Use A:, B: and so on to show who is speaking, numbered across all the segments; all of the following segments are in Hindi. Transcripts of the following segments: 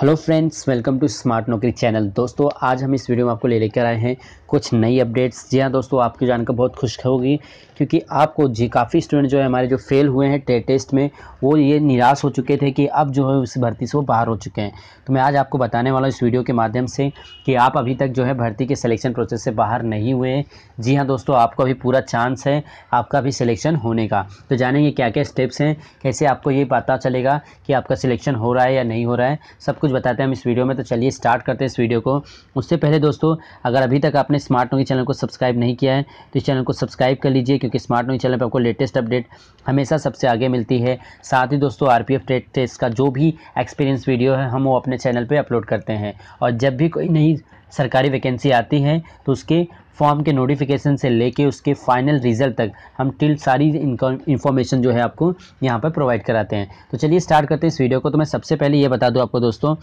A: hello friends welcome to smart Naukri channel दोस्तों आज हम इस वीडियो में आपको ले लेकर आए हैं कुछ नई अपडेट्स जी हाँ दोस्तों आपकी जानकर बहुत खुश होगी क्योंकि आपको जी काफ़ी स्टूडेंट जो है हमारे जो फेल हुए हैं टे टेस्ट में वो ये निराश हो चुके थे कि अब जो है उस भर्ती से वो बाहर हो चुके हैं तो मैं आज आपको बताने वाला इस वीडियो के माध्यम से कि आप अभी तक जो है भर्ती के सिलेक्शन प्रोसेस से बाहर नहीं हुए हैं जी हाँ दोस्तों आपको अभी पूरा चांस है आपका भी सिलेक्शन होने का तो जानेंगे क्या क्या स्टेप्स हैं कैसे आपको ये पता चलेगा कि आपका सिलेक्शन हो रहा है या नहीं हो रहा है सब कुछ बताते हैं हम इस वीडियो में तो चलिए स्टार्ट करते हैं इस वीडियो को उससे पहले दोस्तों अगर अभी तक आपने स्मार्ट नोवी चैनल को सब्सक्राइब नहीं किया है तो इस चैनल को सब्सक्राइब कर लीजिए क्योंकि स्मार्ट नोवी चैनल पर आपको लेटेस्ट अपडेट हमेशा सबसे आगे मिलती है साथ ही दोस्तों आर पी टेस्ट का जो भी एक्सपीरियंस वीडियो है हम वो अपने चैनल पर अपलोड करते हैं और जब भी कोई नई सरकारी वैकेंसी आती है तो उसके फॉर्म के नोटिफिकेशन से लेके उसके फाइनल रिजल्ट तक हम टिल सारी इन्फॉर्मेशन जो है आपको यहाँ पर प्रोवाइड कराते हैं तो चलिए स्टार्ट करते हैं इस वीडियो को तो मैं सबसे पहले ये बता दूँ आपको दोस्तों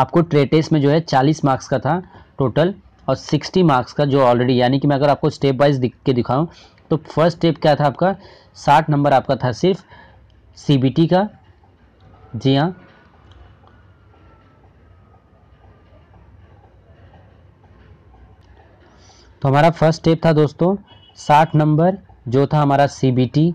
A: आपको ट्रेटेस में जो है चालीस मार्क्स का था टोटल और 60 मार्क्स का जो ऑलरेडी यानी कि मैं अगर आपको स्टेप वाइज दिख के दिखाऊँ तो फर्स्ट स्टेप क्या था आपका 60 नंबर आपका था सिर्फ सी का जी हाँ तो हमारा फर्स्ट स्टेप था दोस्तों 60 नंबर जो था हमारा सी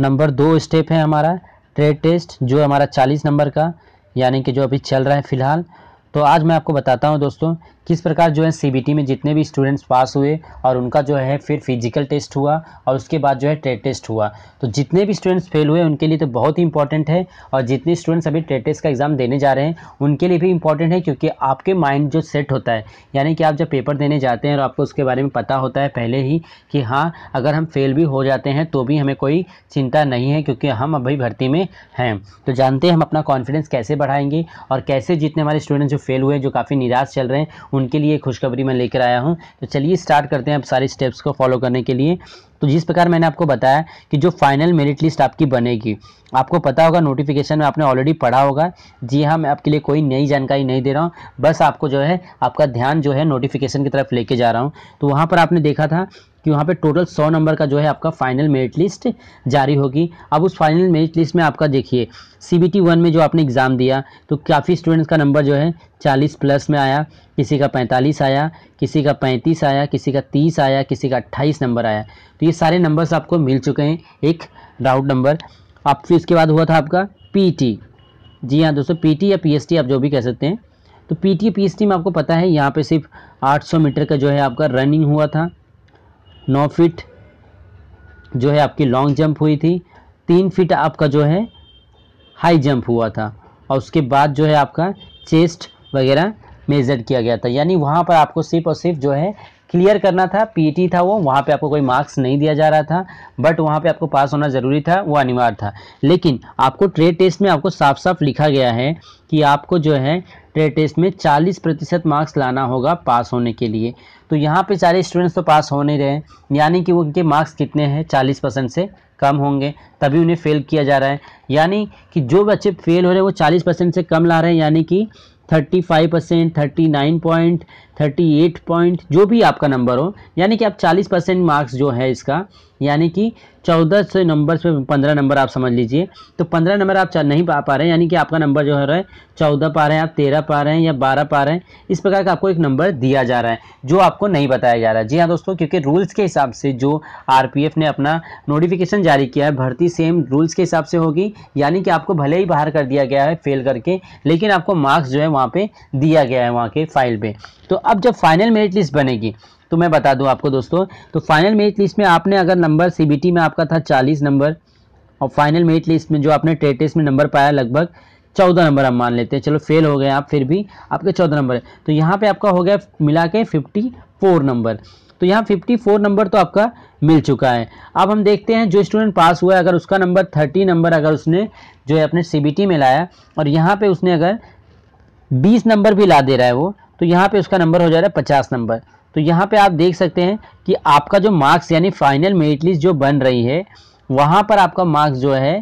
A: नंबर दो स्टेप है हमारा ट्रेड टेस्ट जो हमारा 40 नंबर का यानी कि जो अभी चल रहा है फ़िलहाल तो आज मैं आपको बताता हूं दोस्तों किस प्रकार जो है सीबीटी में जितने भी स्टूडेंट्स पास हुए और उनका जो है फिर फिजिकल टेस्ट हुआ और उसके बाद जो है ट्रेड टेस्ट हुआ तो जितने भी स्टूडेंट्स फेल हुए उनके लिए तो बहुत ही इंपॉर्टेंट है और जितने स्टूडेंट्स अभी ट्रेड टेस्ट का एग्ज़ाम देने जा रहे हैं उनके लिए भी इंपॉर्टेंट है क्योंकि आपके माइंड जो सेट होता है यानी कि आप जब पेपर देने जाते हैं और आपको उसके बारे में पता होता है पहले ही कि हाँ अगर हम फेल भी हो जाते हैं तो भी हमें कोई चिंता नहीं है क्योंकि हम अभी भर्ती में हैं तो जानते हैं हम अपना कॉन्फिडेंस कैसे बढ़ाएंगे और कैसे जितने हमारे स्टूडेंट्स जो फेल हुए जो काफ़ी निराश चल रहे हैं उनके लिए खुशखबरी मैं लेकर आया हूँ तो चलिए स्टार्ट करते हैं अब सारे स्टेप्स को फॉलो करने के लिए तो जिस प्रकार मैंने आपको बताया कि जो फाइनल मेरिट लिस्ट आपकी बनेगी आपको पता होगा नोटिफिकेशन में आपने ऑलरेडी पढ़ा होगा जी हाँ मैं आपके लिए कोई नई जानकारी नहीं दे रहा हूँ बस आपको जो है आपका ध्यान जो है नोटिफिकेशन की तरफ लेके जा रहा हूँ तो वहाँ पर आपने देखा था कि वहाँ पे टोटल सौ नंबर का जो है आपका फाइनल मेरिट लिस्ट जारी होगी अब उस फाइनल मेरिट लिस्ट में आपका देखिए सी बी टी वन में जो आपने एग्ज़ाम दिया तो काफ़ी स्टूडेंट्स का नंबर जो है चालीस प्लस में आया किसी का पैंतालीस आया किसी का पैंतीस आया किसी का तीस आया किसी का अट्ठाईस नंबर आया तो ये सारे नंबर्स आपको मिल चुके हैं एक राउंड नंबर आप फिर इसके बाद हुआ था आपका पीटी जी हाँ दोस्तों पीटी या पीएसटी आप जो भी कह सकते हैं तो पीटी पीएसटी में आपको पता है यहाँ पे सिर्फ 800 मीटर का जो है आपका रनिंग हुआ था नौ फीट जो है आपकी लॉन्ग जंप हुई थी तीन फीट आपका जो है हाई जंप हुआ था और उसके बाद जो है आपका चेस्ट वगैरह मेजर किया गया था यानी वहाँ पर आपको सिर्फ और सिर्फ जो है क्लियर करना था पीटी e था वो वहाँ पे आपको कोई मार्क्स नहीं दिया जा रहा था बट वहाँ पे आपको पास होना ज़रूरी था वो अनिवार्य था लेकिन आपको ट्रेड टेस्ट में आपको साफ साफ लिखा गया है कि आपको जो है ट्रेड टेस्ट में 40 प्रतिशत मार्क्स लाना होगा पास होने के लिए तो यहाँ पे सारे स्टूडेंट्स तो पास हो नहीं रहे यानी कि उनके मार्क्स कितने हैं चालीस परसेंट से कम होंगे तभी उन्हें फेल किया जा रहा है यानी कि जो बच्चे फेल हो रहे हैं वो चालीस परसेंट से कम ला रहे हैं यानी कि 35 percent 39 point thirty eight point जो भी आपका नंबर हो यानी कि आप चालीस परसेंट मार्क्स जो है इसका यानी कि चौदह सौ नंबर से पंद्रह नंबर आप समझ लीजिए तो पंद्रह नंबर आप नहीं पा पा रहे हैं यानी कि आपका नंबर जो है चौदह पा रहे हैं आप तेरह पा रहे हैं या बारह पा रहे हैं इस प्रकार का आपको एक नंबर दिया जा रहा है जो आपको नहीं बताया जा रहा है जी हाँ दोस्तों क्योंकि रूल्स के हिसाब से जो आर ने अपना नोटिफिकेशन जारी किया है भर्ती सेम रूल्स के हिसाब से होगी यानी कि आपको भले ही बाहर कर दिया गया है फेल करके लेकिन आपको मार्क्स जो है वहाँ पर दिया गया है वहाँ के फाइल पर तो अब जब फाइनल मेरिट लिस्ट बनेगी तो मैं बता दूं आपको दोस्तों तो फाइनल मेरिट लिस्ट में आपने अगर नंबर सीबीटी में आपका था चालीस नंबर और फाइनल मेरिट लिस्ट में जो आपने ट्रेड टेस्ट में नंबर पाया लगभग चौदह नंबर हम मान लेते हैं चलो फेल हो गए आप फिर भी आपके चौदह नंबर है तो यहाँ पे आपका हो गया मिला के फिफ्टी फोर नंबर तो यहाँ फिफ्टी फोर नंबर तो आपका मिल चुका है अब हम देखते हैं जो स्टूडेंट पास हुआ है अगर उसका नंबर थर्टी नंबर अगर उसने जो है अपने सी में लाया और यहाँ पर उसने अगर बीस नंबर भी ला दे रहा है वो तो यहाँ पे उसका नंबर हो जा रहा है पचास नंबर तो यहाँ पे आप देख सकते हैं कि आपका जो मार्क्स यानी फाइनल मेरिट लिस्ट जो बन रही है वहाँ पर आपका मार्क्स जो है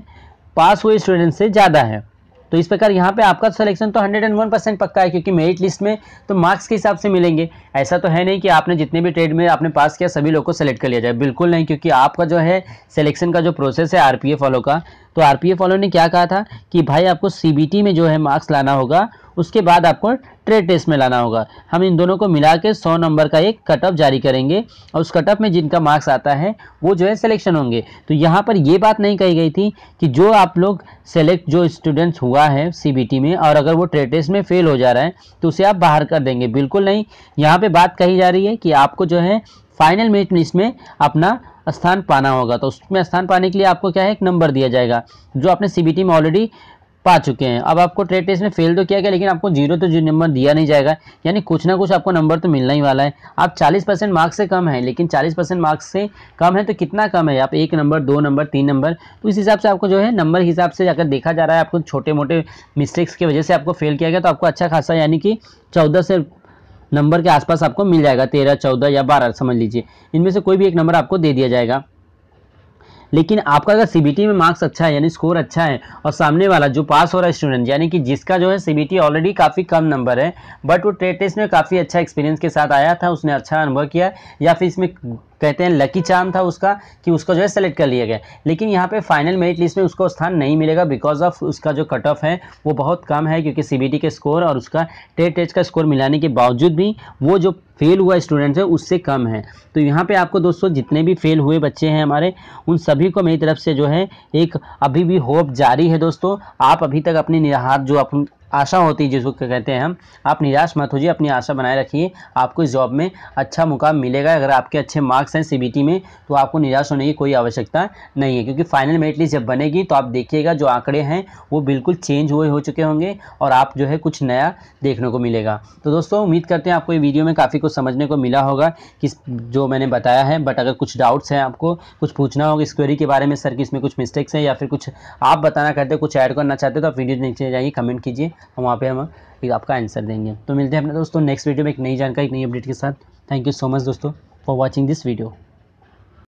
A: पास हुए स्टूडेंट से ज़्यादा है तो इस प्रकार यहाँ पे आपका सिलेक्शन तो 101 परसेंट पक्का है क्योंकि मेरिट लिस्ट में तो मार्क्स के हिसाब से मिलेंगे ऐसा तो है नहीं कि आपने जितने भी ट्रेड में आपने पास किया सभी लोग को सेलेक्ट कर लिया जाए बिल्कुल नहीं क्योंकि आपका जो है सिलेक्शन का जो प्रोसेस है आर वालों का तो आर वालों ने क्या कहा था कि भाई आपको सी में जो है मार्क्स लाना होगा उसके बाद आपको ट्रेड टेस्ट में लाना होगा हम इन दोनों को मिला के सौ नंबर का एक कटअप जारी करेंगे और उस कटअप में जिनका मार्क्स आता है वो जो है सिलेक्शन होंगे तो यहाँ पर ये बात नहीं कही गई थी कि जो आप लोग सेलेक्ट जो स्टूडेंट्स हुआ है सीबीटी में और अगर वो ट्रेड टेस्ट में फेल हो जा रहा है तो उसे आप बाहर कर देंगे बिल्कुल नहीं यहाँ पर बात कही जा रही है कि आपको जो है फाइनल मैच में इसमें अपना स्थान पाना होगा तो उसमें स्थान पाने के लिए आपको क्या है एक नंबर दिया जाएगा जो आपने सी में ऑलरेडी पा चुके हैं अब आपको ट्रेड टेस्ट में फेल तो किया गया लेकिन आपको जीरो तो जीरो नंबर दिया नहीं जाएगा यानी कुछ ना कुछ आपको नंबर तो मिलना ही वाला है आप 40 परसेंट मार्क्स से कम है लेकिन 40 परसेंट मार्क्स से कम है तो कितना कम है आप एक नंबर दो नंबर तीन नंबर तो इस हिसाब से आपको जो है नंबर हिसाब से अगर देखा जा रहा है आपको छोटे मोटे मिस्टेक्स की वजह से आपको फेल किया गया तो आपको अच्छा खासा यानी कि चौदह से नंबर के आसपास आपको मिल जाएगा तेरह चौदह या बारह समझ लीजिए इनमें से कोई भी एक नंबर आपको दे दिया जाएगा लेकिन आपका अगर सीबीटी में मार्क्स अच्छा है यानी स्कोर अच्छा है और सामने वाला जो पास हो रहा है स्टूडेंट यानी कि जिसका जो है सीबीटी ऑलरेडी काफ़ी कम नंबर है बट वो ट्रेड टेस्ट में काफ़ी अच्छा एक्सपीरियंस के साथ आया था उसने अच्छा अनुभव किया या फिर इसमें कहते हैं लकी चार्म था उसका कि उसको जो है सेलेक्ट कर लिया गया लेकिन यहाँ पे फाइनल मेरिट लिस्ट में उसको स्थान नहीं मिलेगा बिकॉज ऑफ उसका जो कट ऑफ है वो बहुत कम है क्योंकि सीबीटी के स्कोर और उसका टेट टेस्ट का स्कोर मिलाने के बावजूद भी वो जो फेल हुआ स्टूडेंट्स है उससे कम है तो यहाँ पे आपको दोस्तों जितने भी फेल हुए बच्चे हैं हमारे उन सभी को मेरी तरफ से जो है एक अभी भी होप जारी है दोस्तों आप अभी तक अपने निराहत जो अपन आशा होती है जिसको कहते हैं हम आप निराश मत हो जाइए अपनी आशा बनाए रखिए आपको इस जॉब में अच्छा मुकाम मिलेगा अगर आपके अच्छे मार्क्स हैं सी में तो आपको निराश होने की कोई आवश्यकता नहीं है क्योंकि फाइनल मेरिट लिस्ट जब बनेगी तो आप देखिएगा जो आंकड़े हैं वो बिल्कुल चेंज हुए हो चुके होंगे और आप जो है कुछ नया देखने को मिलेगा तो दोस्तों उम्मीद करते हैं आपको ये वीडियो में काफ़ी कुछ समझने को मिला होगा कि जो मैंने बताया है बट अगर कुछ डाउट्स हैं आपको कुछ पूछना होगा इस क्वेरी के बारे में सर कि इसमें कुछ मिस्टेक्स हैं या फिर कुछ आप बताना करते हो कुछ ऐड करना चाहते हो तो आप वीडियो नीचे जाइए कमेंट कीजिए और वहाँ पर हम आपका आंसर देंगे तो मिलते हैं अपने दोस्तों नेक्स्ट वीडियो में एक नई जानकारी एक नई अपडेट के साथ थैंक यू सो मच दोस्तों फॉर वॉचिंग दिस वीडियो